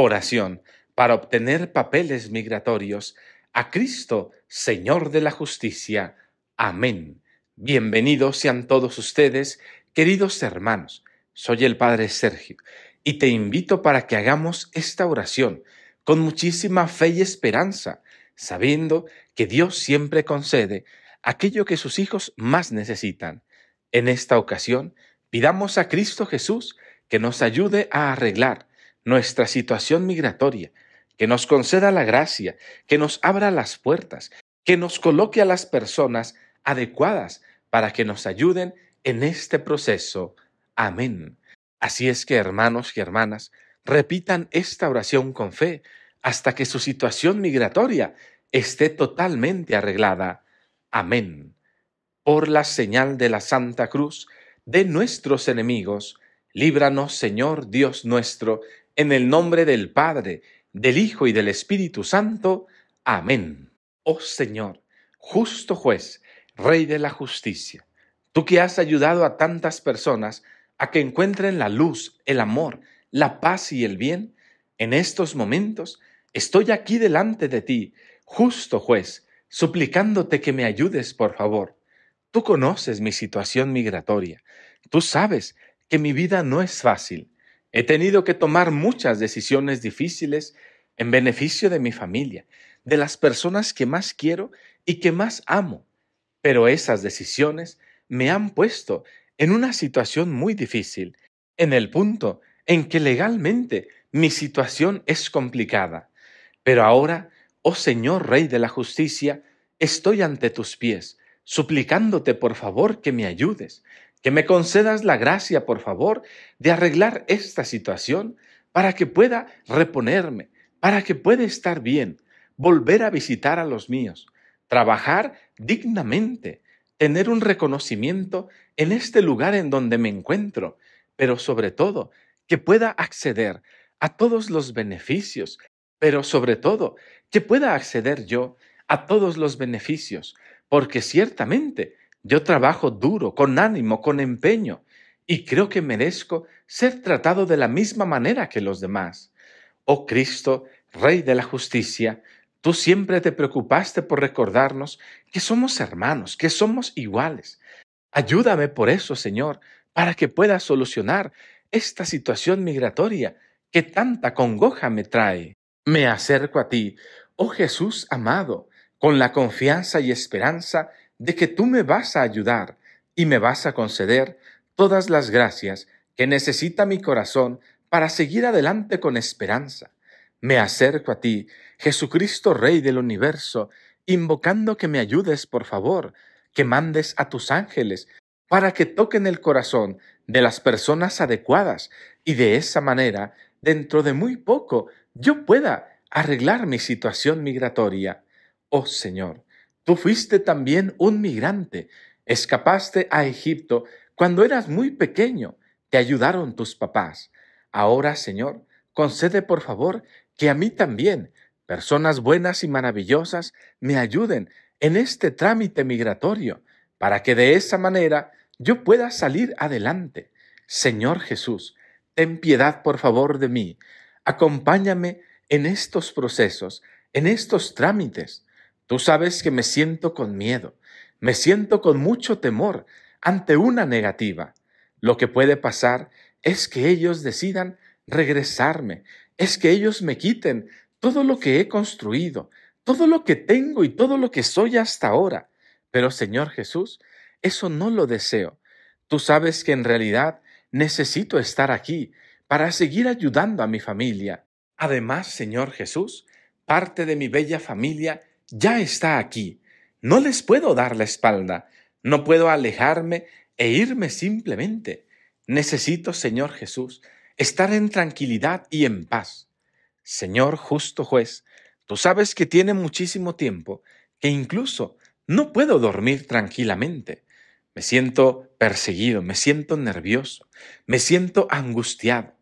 Oración para obtener papeles migratorios a Cristo, Señor de la Justicia. Amén. Bienvenidos sean todos ustedes, queridos hermanos. Soy el Padre Sergio y te invito para que hagamos esta oración con muchísima fe y esperanza, sabiendo que Dios siempre concede aquello que sus hijos más necesitan. En esta ocasión, pidamos a Cristo Jesús que nos ayude a arreglar nuestra situación migratoria, que nos conceda la gracia, que nos abra las puertas, que nos coloque a las personas adecuadas para que nos ayuden en este proceso. Amén. Así es que hermanos y hermanas, repitan esta oración con fe hasta que su situación migratoria esté totalmente arreglada. Amén. Por la señal de la Santa Cruz de nuestros enemigos, líbranos, Señor Dios nuestro, en el nombre del Padre, del Hijo y del Espíritu Santo. Amén. Oh Señor, justo juez, Rey de la justicia, tú que has ayudado a tantas personas a que encuentren la luz, el amor, la paz y el bien, en estos momentos estoy aquí delante de ti, justo juez, suplicándote que me ayudes, por favor. Tú conoces mi situación migratoria, tú sabes que mi vida no es fácil, He tenido que tomar muchas decisiones difíciles en beneficio de mi familia, de las personas que más quiero y que más amo. Pero esas decisiones me han puesto en una situación muy difícil, en el punto en que legalmente mi situación es complicada. Pero ahora, oh Señor Rey de la Justicia, estoy ante tus pies, suplicándote por favor que me ayudes, que me concedas la gracia, por favor, de arreglar esta situación para que pueda reponerme, para que pueda estar bien, volver a visitar a los míos, trabajar dignamente, tener un reconocimiento en este lugar en donde me encuentro, pero sobre todo, que pueda acceder a todos los beneficios, pero sobre todo, que pueda acceder yo a todos los beneficios, porque ciertamente yo trabajo duro, con ánimo, con empeño, y creo que merezco ser tratado de la misma manera que los demás. Oh Cristo, Rey de la Justicia, tú siempre te preocupaste por recordarnos que somos hermanos, que somos iguales. Ayúdame por eso, Señor, para que pueda solucionar esta situación migratoria que tanta congoja me trae. Me acerco a ti, oh Jesús amado, con la confianza y esperanza de que tú me vas a ayudar y me vas a conceder todas las gracias que necesita mi corazón para seguir adelante con esperanza. Me acerco a ti, Jesucristo Rey del universo, invocando que me ayudes, por favor, que mandes a tus ángeles para que toquen el corazón de las personas adecuadas y de esa manera, dentro de muy poco, yo pueda arreglar mi situación migratoria. Oh Señor, Tú fuiste también un migrante, escapaste a Egipto cuando eras muy pequeño, te ayudaron tus papás. Ahora, Señor, concede por favor que a mí también, personas buenas y maravillosas, me ayuden en este trámite migratorio, para que de esa manera yo pueda salir adelante. Señor Jesús, ten piedad por favor de mí, acompáñame en estos procesos, en estos trámites. Tú sabes que me siento con miedo, me siento con mucho temor ante una negativa. Lo que puede pasar es que ellos decidan regresarme, es que ellos me quiten todo lo que he construido, todo lo que tengo y todo lo que soy hasta ahora. Pero Señor Jesús, eso no lo deseo. Tú sabes que en realidad necesito estar aquí para seguir ayudando a mi familia. Además, Señor Jesús, parte de mi bella familia ya está aquí. No les puedo dar la espalda. No puedo alejarme e irme simplemente. Necesito, Señor Jesús, estar en tranquilidad y en paz. Señor justo juez, tú sabes que tiene muchísimo tiempo, que incluso no puedo dormir tranquilamente. Me siento perseguido, me siento nervioso, me siento angustiado.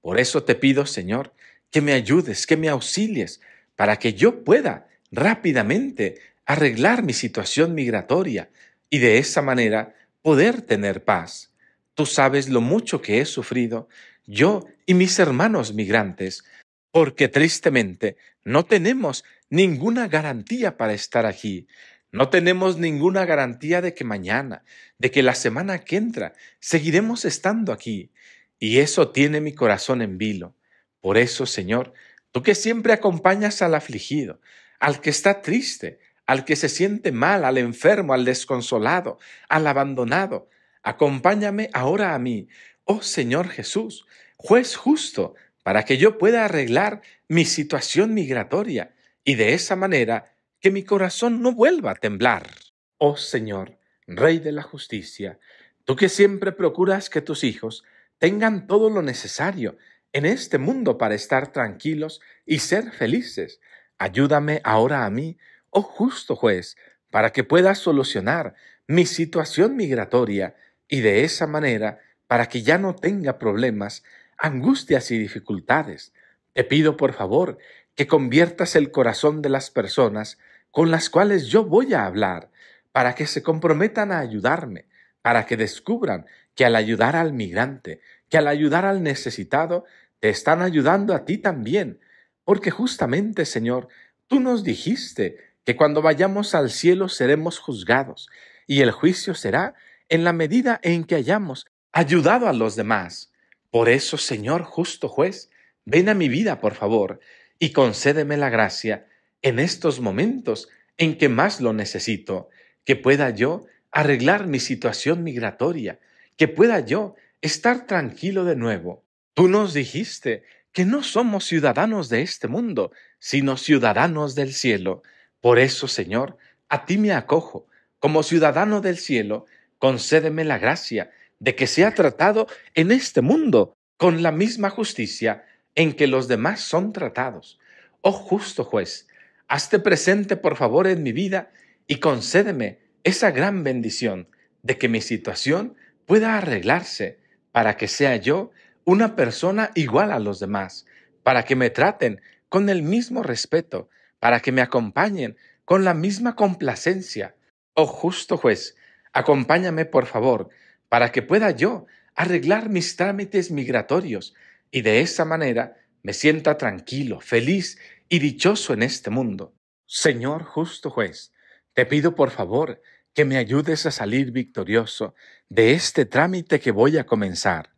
Por eso te pido, Señor, que me ayudes, que me auxilies, para que yo pueda rápidamente arreglar mi situación migratoria y de esa manera poder tener paz. Tú sabes lo mucho que he sufrido, yo y mis hermanos migrantes, porque tristemente no tenemos ninguna garantía para estar aquí. No tenemos ninguna garantía de que mañana, de que la semana que entra, seguiremos estando aquí. Y eso tiene mi corazón en vilo. Por eso, Señor, tú que siempre acompañas al afligido, al que está triste, al que se siente mal, al enfermo, al desconsolado, al abandonado. Acompáñame ahora a mí, oh Señor Jesús, juez justo, para que yo pueda arreglar mi situación migratoria y de esa manera que mi corazón no vuelva a temblar. Oh Señor, Rey de la Justicia, tú que siempre procuras que tus hijos tengan todo lo necesario en este mundo para estar tranquilos y ser felices, Ayúdame ahora a mí, oh justo juez, para que pueda solucionar mi situación migratoria y de esa manera para que ya no tenga problemas, angustias y dificultades. Te pido por favor que conviertas el corazón de las personas con las cuales yo voy a hablar, para que se comprometan a ayudarme, para que descubran que al ayudar al migrante, que al ayudar al necesitado, te están ayudando a ti también, porque justamente, Señor, tú nos dijiste que cuando vayamos al cielo seremos juzgados, y el juicio será en la medida en que hayamos ayudado a los demás. Por eso, Señor justo juez, ven a mi vida, por favor, y concédeme la gracia en estos momentos en que más lo necesito, que pueda yo arreglar mi situación migratoria, que pueda yo estar tranquilo de nuevo. Tú nos dijiste que no somos ciudadanos de este mundo, sino ciudadanos del cielo. Por eso, Señor, a ti me acojo. Como ciudadano del cielo, concédeme la gracia de que sea tratado en este mundo con la misma justicia en que los demás son tratados. Oh justo juez, hazte presente por favor en mi vida y concédeme esa gran bendición de que mi situación pueda arreglarse para que sea yo una persona igual a los demás, para que me traten con el mismo respeto, para que me acompañen con la misma complacencia. Oh justo juez, acompáñame por favor, para que pueda yo arreglar mis trámites migratorios y de esa manera me sienta tranquilo, feliz y dichoso en este mundo. Señor justo juez, te pido por favor que me ayudes a salir victorioso de este trámite que voy a comenzar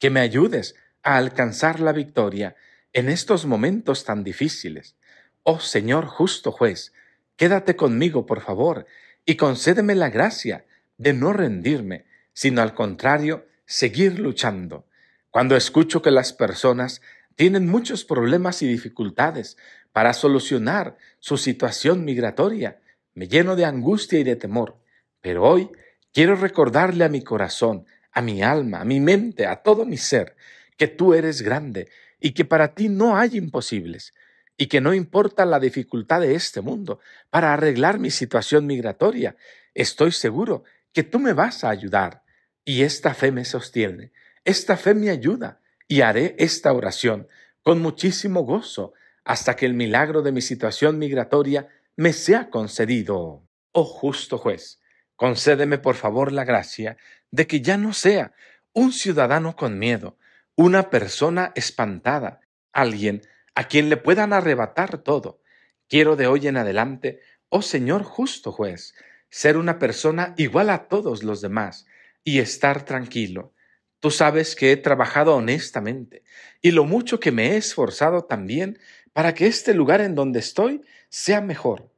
que me ayudes a alcanzar la victoria en estos momentos tan difíciles. Oh Señor justo juez, quédate conmigo, por favor, y concédeme la gracia de no rendirme, sino al contrario, seguir luchando. Cuando escucho que las personas tienen muchos problemas y dificultades para solucionar su situación migratoria, me lleno de angustia y de temor. Pero hoy quiero recordarle a mi corazón a mi alma, a mi mente, a todo mi ser, que tú eres grande y que para ti no hay imposibles y que no importa la dificultad de este mundo para arreglar mi situación migratoria, estoy seguro que tú me vas a ayudar y esta fe me sostiene, esta fe me ayuda y haré esta oración con muchísimo gozo hasta que el milagro de mi situación migratoria me sea concedido. Oh justo juez, Concédeme por favor la gracia de que ya no sea un ciudadano con miedo, una persona espantada, alguien a quien le puedan arrebatar todo. Quiero de hoy en adelante, oh Señor justo juez, ser una persona igual a todos los demás y estar tranquilo. Tú sabes que he trabajado honestamente y lo mucho que me he esforzado también para que este lugar en donde estoy sea mejor.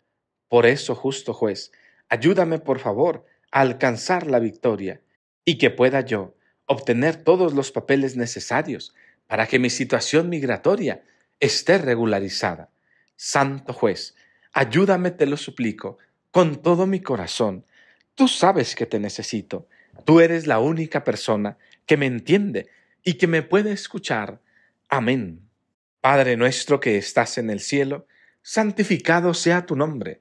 Por eso, justo juez, Ayúdame, por favor, a alcanzar la victoria y que pueda yo obtener todos los papeles necesarios para que mi situación migratoria esté regularizada. Santo juez, ayúdame, te lo suplico, con todo mi corazón. Tú sabes que te necesito. Tú eres la única persona que me entiende y que me puede escuchar. Amén. Padre nuestro que estás en el cielo, santificado sea tu nombre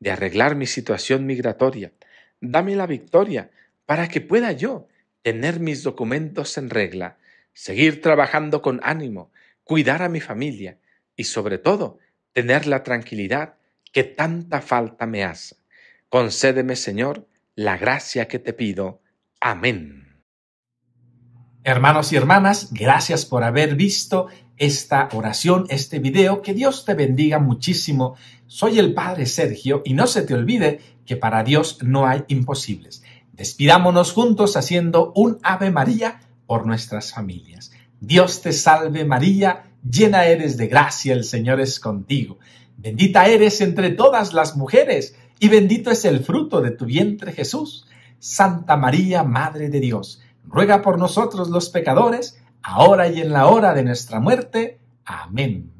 de arreglar mi situación migratoria. Dame la victoria para que pueda yo tener mis documentos en regla, seguir trabajando con ánimo, cuidar a mi familia y sobre todo tener la tranquilidad que tanta falta me hace. Concédeme, Señor, la gracia que te pido. Amén. Hermanos y hermanas, gracias por haber visto esta oración, este video. Que Dios te bendiga muchísimo. Soy el Padre Sergio y no se te olvide que para Dios no hay imposibles. Despidámonos juntos haciendo un Ave María por nuestras familias. Dios te salve María, llena eres de gracia, el Señor es contigo. Bendita eres entre todas las mujeres y bendito es el fruto de tu vientre Jesús. Santa María, Madre de Dios, ruega por nosotros los pecadores, ahora y en la hora de nuestra muerte. Amén.